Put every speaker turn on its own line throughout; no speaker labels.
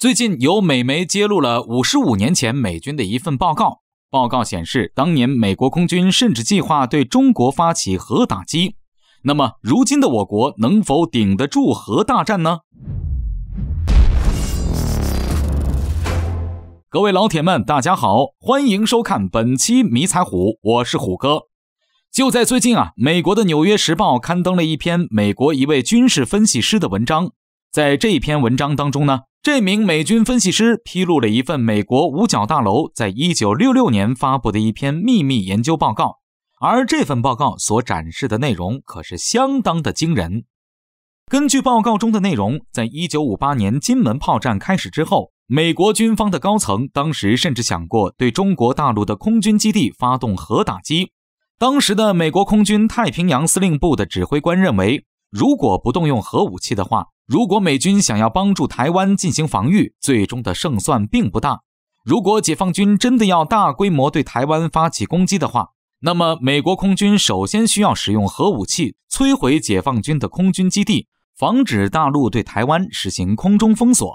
最近，有美媒揭露了五十五年前美军的一份报告。报告显示，当年美国空军甚至计划对中国发起核打击。那么，如今的我国能否顶得住核大战呢？各位老铁们，大家好，欢迎收看本期迷彩虎，我是虎哥。就在最近啊，美国的《纽约时报》刊登了一篇美国一位军事分析师的文章。在这一篇文章当中呢，这名美军分析师披露了一份美国五角大楼在1966年发布的一篇秘密研究报告，而这份报告所展示的内容可是相当的惊人。根据报告中的内容，在1958年金门炮战开始之后，美国军方的高层当时甚至想过对中国大陆的空军基地发动核打击。当时的美国空军太平洋司令部的指挥官认为，如果不动用核武器的话，如果美军想要帮助台湾进行防御，最终的胜算并不大。如果解放军真的要大规模对台湾发起攻击的话，那么美国空军首先需要使用核武器摧毁解放军的空军基地，防止大陆对台湾实行空中封锁。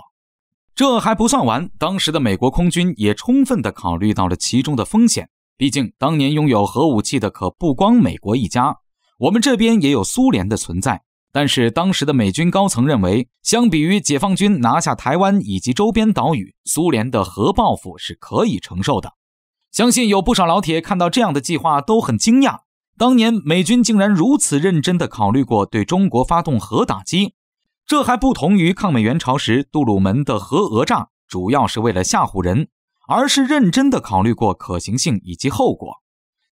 这还不算完，当时的美国空军也充分地考虑到了其中的风险。毕竟，当年拥有核武器的可不光美国一家，我们这边也有苏联的存在。但是当时的美军高层认为，相比于解放军拿下台湾以及周边岛屿，苏联的核报复是可以承受的。相信有不少老铁看到这样的计划都很惊讶，当年美军竟然如此认真地考虑过对中国发动核打击，这还不同于抗美援朝时杜鲁门的核讹诈，主要是为了吓唬人，而是认真地考虑过可行性以及后果。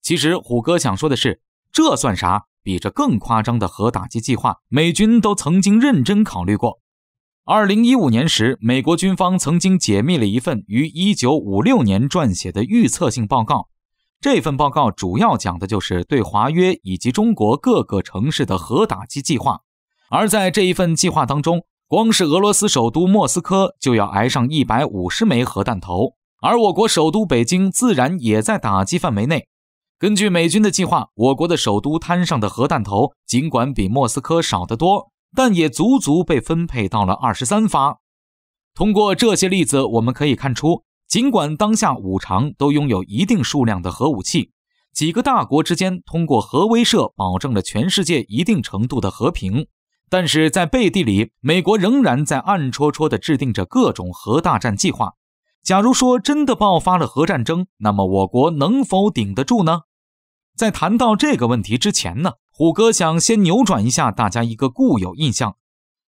其实虎哥想说的是，这算啥？比这更夸张的核打击计划，美军都曾经认真考虑过。二零一五年时，美国军方曾经解密了一份于一九五六年撰写的预测性报告。这份报告主要讲的就是对华约以及中国各个城市的核打击计划。而在这一份计划当中，光是俄罗斯首都莫斯科就要挨上一百五十枚核弹头，而我国首都北京自然也在打击范围内。根据美军的计划，我国的首都滩上的核弹头尽管比莫斯科少得多，但也足足被分配到了二十三发。通过这些例子，我们可以看出，尽管当下五常都拥有一定数量的核武器，几个大国之间通过核威慑保证了全世界一定程度的和平，但是在背地里，美国仍然在暗戳戳地制定着各种核大战计划。假如说真的爆发了核战争，那么我国能否顶得住呢？在谈到这个问题之前呢，虎哥想先扭转一下大家一个固有印象，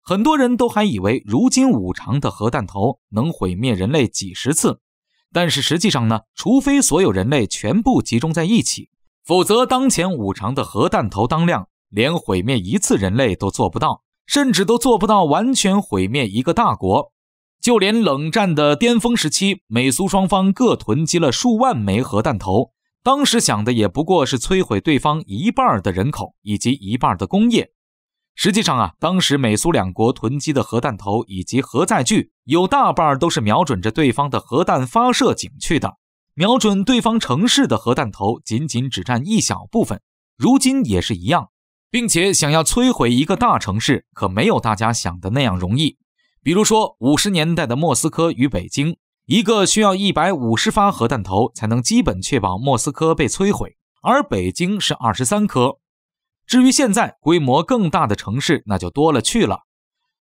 很多人都还以为如今五常的核弹头能毁灭人类几十次，但是实际上呢，除非所有人类全部集中在一起，否则当前五常的核弹头当量连毁灭一次人类都做不到，甚至都做不到完全毁灭一个大国。就连冷战的巅峰时期，美苏双方各囤积了数万枚核弹头。当时想的也不过是摧毁对方一半的人口以及一半的工业，实际上啊，当时美苏两国囤积的核弹头以及核载具，有大半都是瞄准着对方的核弹发射井去的，瞄准对方城市的核弹头仅仅只占一小部分。如今也是一样，并且想要摧毁一个大城市，可没有大家想的那样容易。比如说五十年代的莫斯科与北京。一个需要一百五十发核弹头才能基本确保莫斯科被摧毁，而北京是二十三颗。至于现在规模更大的城市，那就多了去了。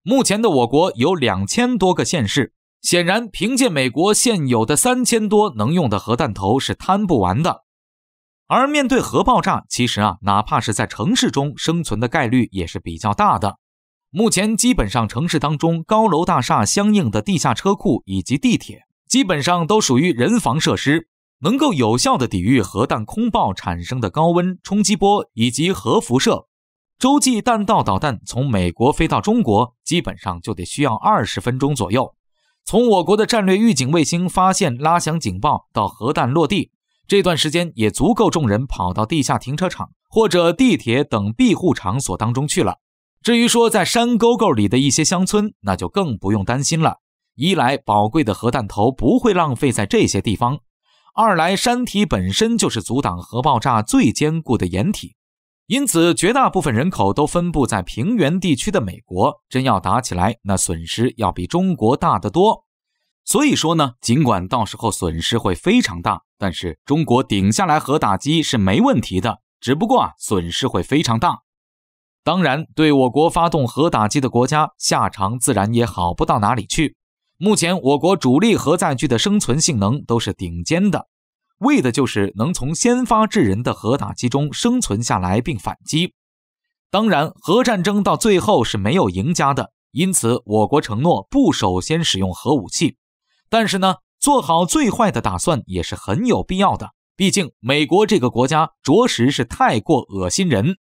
目前的我国有两千多个县市，显然凭借美国现有的三千多能用的核弹头是贪不完的。而面对核爆炸，其实啊，哪怕是在城市中生存的概率也是比较大的。目前基本上城市当中高楼大厦相应的地下车库以及地铁。基本上都属于人防设施，能够有效的抵御核弹空爆产生的高温、冲击波以及核辐射。洲际弹道导弹从美国飞到中国，基本上就得需要二十分钟左右。从我国的战略预警卫星发现拉响警报到核弹落地，这段时间也足够众人跑到地下停车场或者地铁等庇护场所当中去了。至于说在山沟沟里的一些乡村，那就更不用担心了。一来宝贵的核弹头不会浪费在这些地方，二来山体本身就是阻挡核爆炸最坚固的掩体，因此绝大部分人口都分布在平原地区的美国，真要打起来，那损失要比中国大得多。所以说呢，尽管到时候损失会非常大，但是中国顶下来核打击是没问题的，只不过啊损失会非常大。当然，对我国发动核打击的国家，下场自然也好不到哪里去。目前，我国主力核载具的生存性能都是顶尖的，为的就是能从先发制人的核打击中生存下来并反击。当然，核战争到最后是没有赢家的，因此我国承诺不首先使用核武器。但是呢，做好最坏的打算也是很有必要的。毕竟，美国这个国家着实是太过恶心人。